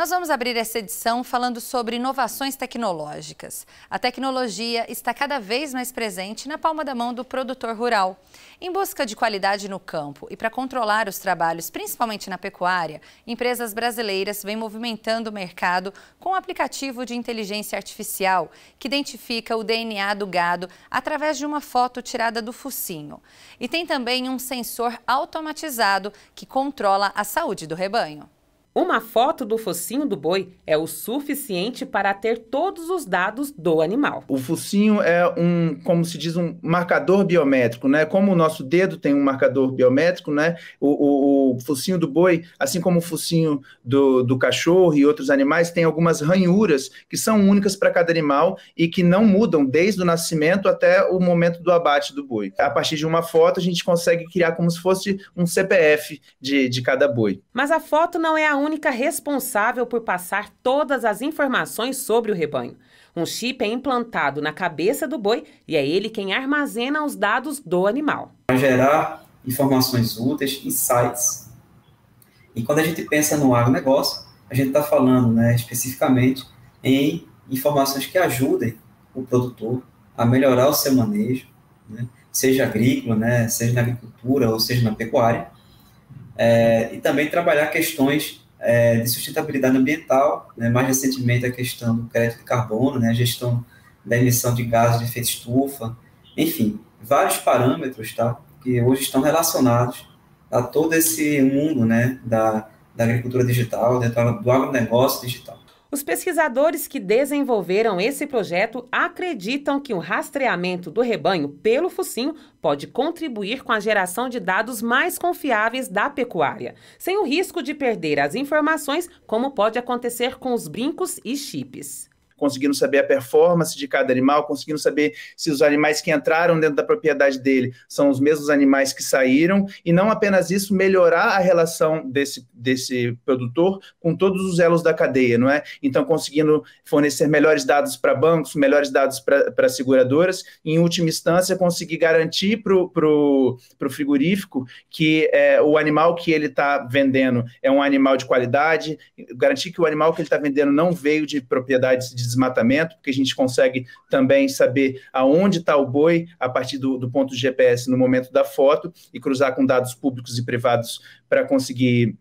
Nós vamos abrir essa edição falando sobre inovações tecnológicas. A tecnologia está cada vez mais presente na palma da mão do produtor rural. Em busca de qualidade no campo e para controlar os trabalhos, principalmente na pecuária, empresas brasileiras vêm movimentando o mercado com um aplicativo de inteligência artificial que identifica o DNA do gado através de uma foto tirada do focinho. E tem também um sensor automatizado que controla a saúde do rebanho. Uma foto do focinho do boi é o suficiente para ter todos os dados do animal. O focinho é um, como se diz, um marcador biométrico, né? Como o nosso dedo tem um marcador biométrico, né? O, o, o focinho do boi, assim como o focinho do, do cachorro e outros animais, tem algumas ranhuras que são únicas para cada animal e que não mudam desde o nascimento até o momento do abate do boi. A partir de uma foto, a gente consegue criar como se fosse um CPF de, de cada boi. Mas a foto não é a única responsável por passar todas as informações sobre o rebanho. Um chip é implantado na cabeça do boi e é ele quem armazena os dados do animal. Para gerar informações úteis, insights. E quando a gente pensa no agronegócio, a gente está falando né, especificamente em informações que ajudem o produtor a melhorar o seu manejo, né, seja agrícola, né, seja na agricultura ou seja na pecuária. É, e também trabalhar questões é, de sustentabilidade ambiental, né, mais recentemente a questão do crédito de carbono, né, a gestão da emissão de gases de efeito estufa, enfim, vários parâmetros tá, que hoje estão relacionados a todo esse mundo né, da, da agricultura digital, do agronegócio digital. Os pesquisadores que desenvolveram esse projeto acreditam que o rastreamento do rebanho pelo focinho pode contribuir com a geração de dados mais confiáveis da pecuária, sem o risco de perder as informações, como pode acontecer com os brincos e chips conseguindo saber a performance de cada animal, conseguindo saber se os animais que entraram dentro da propriedade dele são os mesmos animais que saíram, e não apenas isso, melhorar a relação desse, desse produtor com todos os elos da cadeia, não é? Então, conseguindo fornecer melhores dados para bancos, melhores dados para seguradoras, e, em última instância, conseguir garantir para o pro, pro frigorífico que é, o animal que ele está vendendo é um animal de qualidade, garantir que o animal que ele está vendendo não veio de propriedades desmatamento, porque a gente consegue também saber aonde está o boi a partir do, do ponto de GPS no momento da foto e cruzar com dados públicos e privados para conseguir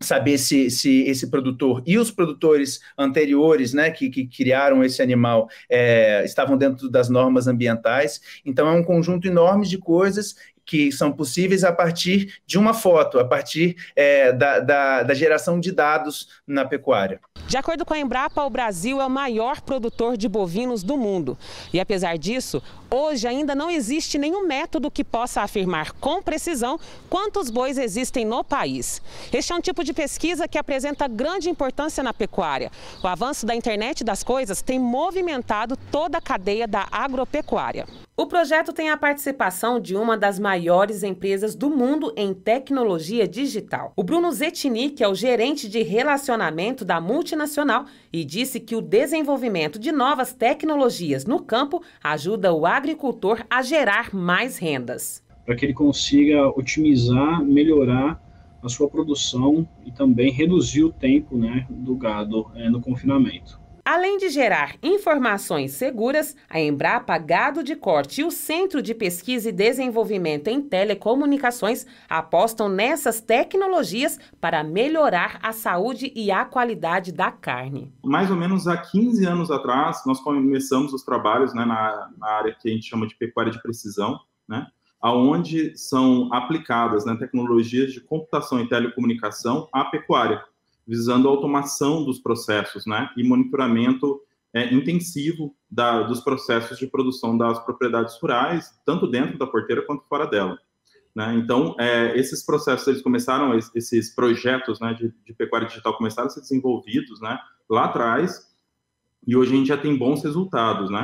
saber se, se esse produtor e os produtores anteriores, né, que, que criaram esse animal, é, estavam dentro das normas ambientais. Então, é um conjunto enorme de coisas que são possíveis a partir de uma foto, a partir é, da, da, da geração de dados na pecuária. De acordo com a Embrapa, o Brasil é o maior produtor de bovinos do mundo. E apesar disso, hoje ainda não existe nenhum método que possa afirmar com precisão quantos bois existem no país. Este é um tipo de pesquisa que apresenta grande importância na pecuária. O avanço da internet das coisas tem movimentado toda a cadeia da agropecuária. O projeto tem a participação de uma das maiores empresas do mundo em tecnologia digital. O Bruno Zetnik é o gerente de relacionamento da multinacional e disse que o desenvolvimento de novas tecnologias no campo ajuda o agricultor a gerar mais rendas. Para que ele consiga otimizar, melhorar a sua produção e também reduzir o tempo né, do gado é, no confinamento. Além de gerar informações seguras, a Embrapa Gado de Corte e o Centro de Pesquisa e Desenvolvimento em Telecomunicações apostam nessas tecnologias para melhorar a saúde e a qualidade da carne. Mais ou menos há 15 anos atrás, nós começamos os trabalhos né, na, na área que a gente chama de pecuária de precisão, né? aonde são aplicadas né, tecnologias de computação e telecomunicação à pecuária visando a automação dos processos, né? E monitoramento é, intensivo da, dos processos de produção das propriedades rurais, tanto dentro da porteira quanto fora dela. Né? Então, é, esses processos, eles começaram, esses projetos né, de, de, pecuária digital começaram a ser desenvolvidos né, lá atrás, e hoje a gente já tem bons resultados. Né?